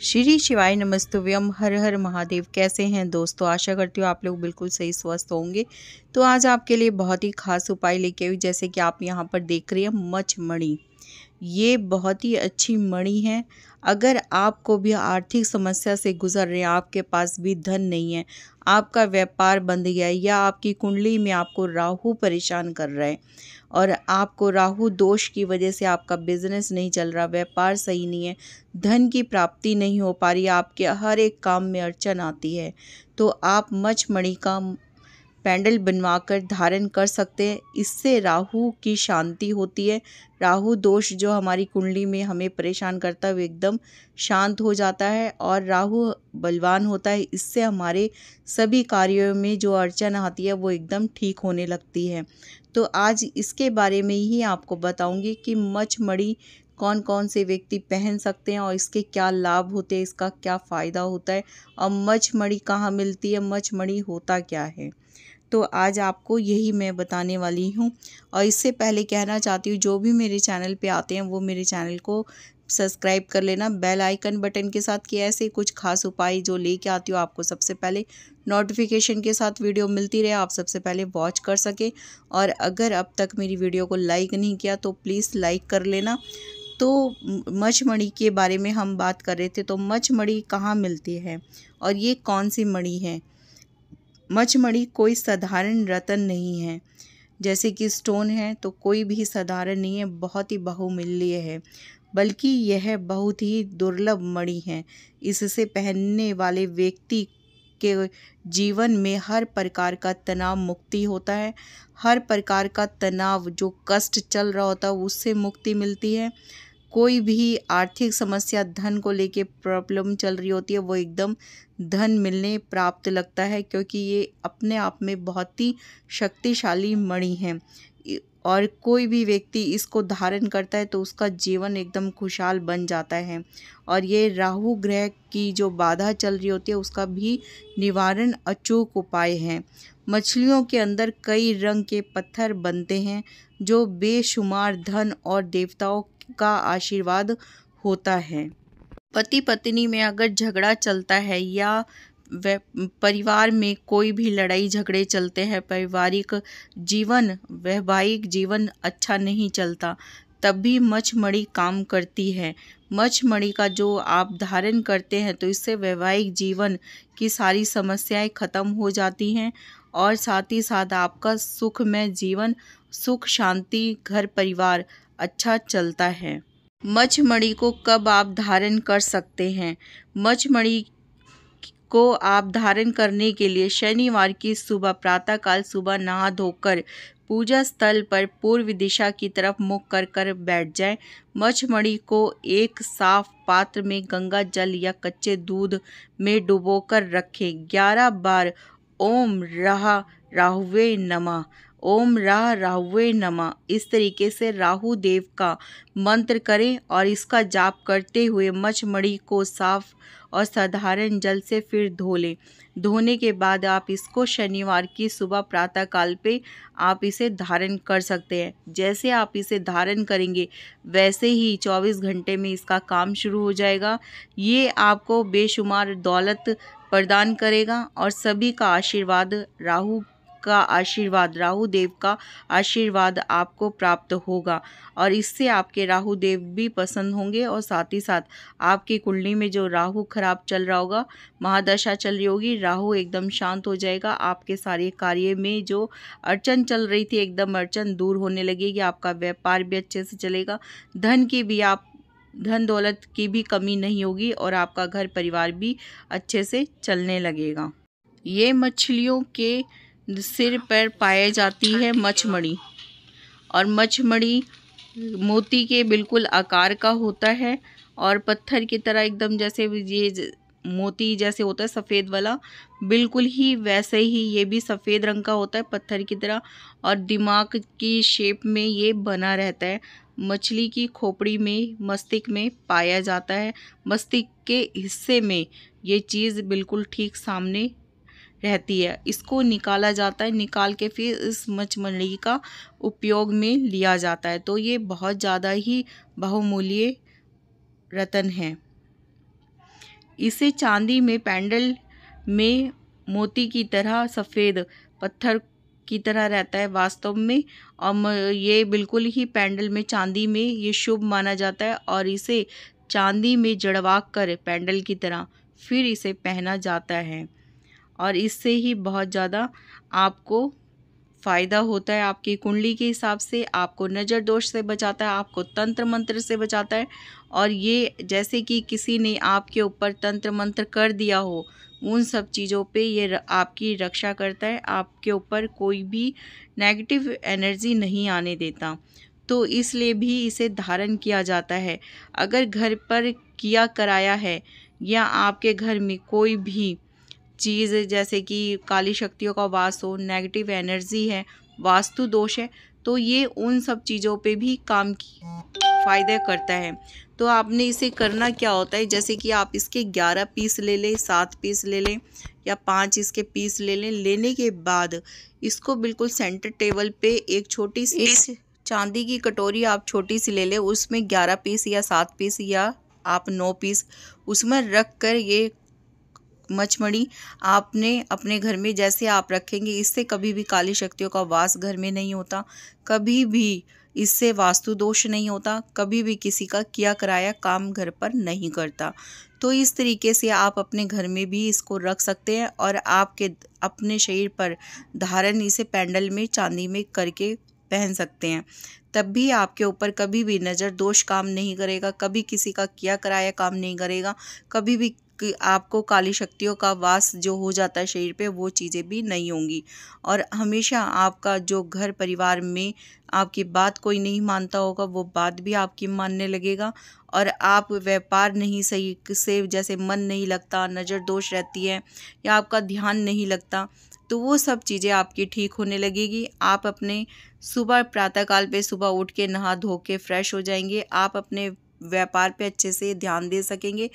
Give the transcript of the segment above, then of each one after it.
श्री शिवाय नमस्तव्यम हर हर महादेव कैसे हैं दोस्तों आशा करती हूँ आप लोग बिल्कुल सही स्वस्थ होंगे तो आज आपके लिए बहुत ही खास उपाय लेके आई जैसे कि आप यहाँ पर देख रहे हैं मणि ये बहुत ही अच्छी मणि है अगर आपको भी आर्थिक समस्या से गुजर रहे हैं आपके पास भी धन नहीं है आपका व्यापार बंद गया है या आपकी कुंडली में आपको राहु परेशान कर रहा है और आपको राहु दोष की वजह से आपका बिजनेस नहीं चल रहा व्यापार सही नहीं है धन की प्राप्ति नहीं हो पा रही आपके हर एक काम में अड़चन आती है तो आप मणि का पैंडल बनवाकर धारण कर सकते हैं इससे राहु की शांति होती है राहु दोष जो हमारी कुंडली में हमें परेशान करता है वो एकदम शांत हो जाता है और राहु बलवान होता है इससे हमारे सभी कार्यों में जो अड़चन आती है वो एकदम ठीक होने लगती है तो आज इसके बारे में ही आपको बताऊंगी कि मचमड़ी कौन कौन से व्यक्ति पहन सकते हैं और इसके क्या लाभ होते हैं इसका क्या फ़ायदा होता है और मचमड़ी कहाँ मिलती है मचमड़ी होता क्या है तो आज आपको यही मैं बताने वाली हूँ और इससे पहले कहना चाहती हूँ जो भी मेरे चैनल पे आते हैं वो मेरे चैनल को सब्सक्राइब कर लेना बेल आइकन बटन के साथ कि ऐसे कुछ खास उपाय जो लेके आती हो आपको सबसे पहले नोटिफिकेशन के साथ वीडियो मिलती रहे आप सबसे पहले वॉच कर सकें और अगर अब तक मेरी वीडियो को लाइक नहीं किया तो प्लीज़ लाइक कर लेना तो मछमणि के बारे में हम बात कर रहे थे तो मछमणि कहाँ मिलती है और ये कौन सी मणि है मचमड़ी कोई साधारण रतन नहीं है जैसे कि स्टोन है तो कोई भी साधारण नहीं है बहुत ही बहुमूल्य है बल्कि यह बहुत ही दुर्लभ मणि है इससे पहनने वाले व्यक्ति के जीवन में हर प्रकार का तनाव मुक्ति होता है हर प्रकार का तनाव जो कष्ट चल रहा होता है उससे मुक्ति मिलती है कोई भी आर्थिक समस्या धन को लेके प्रॉब्लम चल रही होती है वो एकदम धन मिलने प्राप्त लगता है क्योंकि ये अपने आप में बहुत ही शक्तिशाली मणि है और कोई भी व्यक्ति इसको धारण करता है तो उसका जीवन एकदम खुशहाल बन जाता है और ये राहु ग्रह की जो बाधा चल रही होती है उसका भी निवारण अचूक उपाय है मछलियों के अंदर कई रंग के पत्थर बनते हैं जो बेशुमार धन और देवताओं का आशीर्वाद होता है पति पत्नी में अगर झगड़ा चलता है या परिवार में कोई भी लड़ाई झगड़े चलते हैं पारिवारिक जीवन वैवाहिक जीवन अच्छा नहीं चलता तब भी मछमड़ी काम करती है मछमड़ी का जो आप धारण करते हैं तो इससे वैवाहिक जीवन की सारी समस्याएं खत्म हो जाती हैं और साथ ही साथ आपका सुखमय जीवन सुख शांति घर परिवार अच्छा चलता है मछमणि को कब आप धारण कर सकते हैं मछमणि को आप धारण करने के लिए शनिवार की सुबह प्रातःकाल सुबह नहा धोकर पूजा स्थल पर पूर्व दिशा की तरफ मुख कर कर बैठ जाएं। मछमणि को एक साफ पात्र में गंगा जल या कच्चे दूध में डुबोकर रखें ग्यारह बार ओम रहा राहुवे नमः ओम रा राहु नमा इस तरीके से राहु देव का मंत्र करें और इसका जाप करते हुए मचमड़ी को साफ और साधारण जल से फिर धो लें धोने के बाद आप इसको शनिवार की सुबह प्रातःकाल पे आप इसे धारण कर सकते हैं जैसे आप इसे धारण करेंगे वैसे ही 24 घंटे में इसका काम शुरू हो जाएगा ये आपको बेशुमार दौलत प्रदान करेगा और सभी का आशीर्वाद राहु का आशीर्वाद राहु देव का आशीर्वाद आपको प्राप्त होगा और इससे आपके राहु देव भी पसंद होंगे और साथ ही साथ आपकी कुंडली में जो राहु खराब चल रहा होगा महादशा चल रही होगी राहु एकदम शांत हो जाएगा आपके सारे कार्य में जो अड़चन चल रही थी एकदम अड़चन दूर होने लगेगी आपका व्यापार भी अच्छे से चलेगा धन की भी आप धन दौलत की भी कमी नहीं होगी और आपका घर परिवार भी अच्छे से चलने लगेगा ये मछलियों के सिर पर पाए जाती है मछमड़ी और मछमड़ी मोती के बिल्कुल आकार का होता है और पत्थर की तरह एकदम जैसे ये मोती जैसे होता है सफ़ेद वाला बिल्कुल ही वैसे ही ये भी सफ़ेद रंग का होता है पत्थर की तरह और दिमाग की शेप में ये बना रहता है मछली की खोपड़ी में मस्तिष्क में पाया जाता है मस्तिष्क के हिस्से में ये चीज़ बिल्कुल ठीक सामने रहती है इसको निकाला जाता है निकाल के फिर इस मचमली का उपयोग में लिया जाता है तो ये बहुत ज़्यादा ही बहुमूल्य रतन है इसे चांदी में पैंडल में मोती की तरह सफ़ेद पत्थर की तरह रहता है वास्तव में और ये बिल्कुल ही पैंडल में चांदी में ये शुभ माना जाता है और इसे चांदी में जड़वा कर पैंडल की तरह फिर इसे पहना जाता है और इससे ही बहुत ज़्यादा आपको फ़ायदा होता है आपकी कुंडली के हिसाब से आपको नज़र दोष से बचाता है आपको तंत्र मंत्र से बचाता है और ये जैसे कि किसी ने आपके ऊपर तंत्र मंत्र कर दिया हो उन सब चीज़ों पे ये आपकी रक्षा करता है आपके ऊपर कोई भी नेगेटिव एनर्जी नहीं आने देता तो इसलिए भी इसे धारण किया जाता है अगर घर पर किया कराया है या आपके घर में कोई भी चीज़ जैसे कि काली शक्तियों का वास हो नेगेटिव एनर्जी है वास्तु दोष है तो ये उन सब चीज़ों पे भी काम की फ़ायदा करता है तो आपने इसे करना क्या होता है जैसे कि आप इसके ग्यारह पीस ले लें सात पीस ले लें या पांच इसके पीस ले लें लेने के बाद इसको बिल्कुल सेंटर टेबल पे एक छोटी सी एक चांदी की कटोरी आप छोटी सी ले लें उसमें ग्यारह पीस या सात पीस या आप नौ पीस उसमें रख कर ये मचमड़ी आपने अपने घर में जैसे आप रखेंगे इससे कभी भी काली शक्तियों का वास घर में नहीं होता कभी भी इससे वास्तु दोष नहीं होता कभी भी किसी का किया कराया काम घर पर नहीं करता तो इस तरीके से आप अपने घर में भी इसको रख सकते हैं और आपके अपने शरीर पर धारण इसे पैंडल में चांदी में करके पहन सकते हैं तब भी आपके ऊपर कभी भी नज़र दोष काम नहीं करेगा कभी किसी का किया कराया काम नहीं करेगा कभी भी कि आपको काली शक्तियों का वास जो हो जाता है शरीर पे वो चीज़ें भी नहीं होंगी और हमेशा आपका जो घर परिवार में आपकी बात कोई नहीं मानता होगा वो बात भी आपकी मानने लगेगा और आप व्यापार नहीं सही से जैसे मन नहीं लगता नज़र दोष रहती है या आपका ध्यान नहीं लगता तो वो सब चीज़ें आपकी ठीक होने लगेगी आप अपने सुबह प्रातःकाल पे सुबह उठ के नहा धो के फ्रेश हो जाएंगे आप अपने व्यापार पे अच्छे से ध्यान दे सकेंगे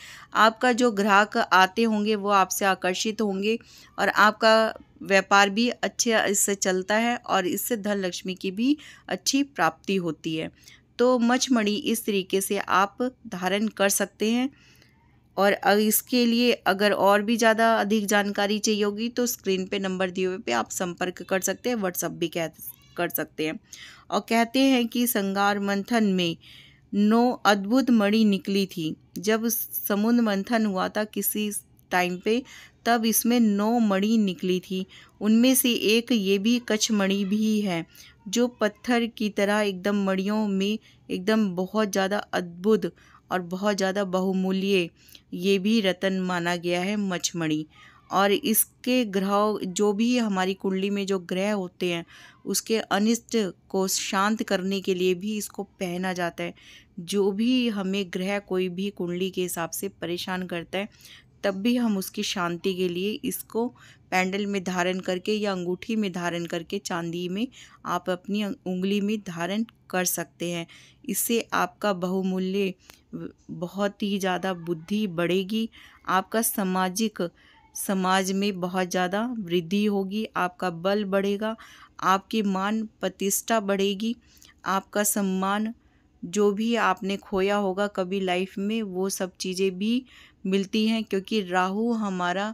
आपका जो ग्राहक आते होंगे वो आपसे आकर्षित होंगे और आपका व्यापार भी अच्छे इससे चलता है और इससे धन लक्ष्मी की भी अच्छी प्राप्ति होती है तो मचमणि इस तरीके से आप धारण कर सकते हैं और इसके लिए अगर और भी ज़्यादा अधिक जानकारी चाहिए होगी तो स्क्रीन पे नंबर दिए हुए पे आप संपर्क कर सकते हैं व्हाट्सअप भी कह कर सकते हैं और कहते हैं कि संगार मंथन में नौ अद्भुत मणि निकली थी जब समुद्र मंथन हुआ था किसी टाइम पे तब इसमें नौ मणि निकली थी उनमें से एक ये भी कच्छ मणि भी है जो पत्थर की तरह एकदम मणियों में एकदम बहुत ज़्यादा अद्भुत और बहुत ज़्यादा बहुमूल्य ये भी रतन माना गया है मछमणि और इसके ग्रह जो भी हमारी कुंडली में जो ग्रह होते हैं उसके अनिष्ट को शांत करने के लिए भी इसको पहना जाता है जो भी हमें ग्रह कोई भी कुंडली के हिसाब से परेशान करता है तब भी हम उसकी शांति के लिए इसको पैंडल में धारण करके या अंगूठी में धारण करके चांदी में आप अपनी उंगली में धारण कर सकते हैं इससे आपका बहुमूल्य बहुत ही ज़्यादा बुद्धि बढ़ेगी आपका सामाजिक समाज में बहुत ज़्यादा वृद्धि होगी आपका बल बढ़ेगा आपकी मान प्रतिष्ठा बढ़ेगी आपका सम्मान जो भी आपने खोया होगा कभी लाइफ में वो सब चीज़ें भी मिलती हैं क्योंकि राहु हमारा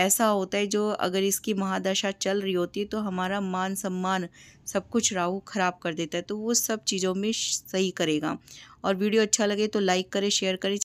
ऐसा होता है जो अगर इसकी महादशा चल रही होती है तो हमारा मान सम्मान सब कुछ राहु ख़राब कर देता है तो वो सब चीज़ों में सही करेगा और वीडियो अच्छा लगे तो लाइक करें शेयर करें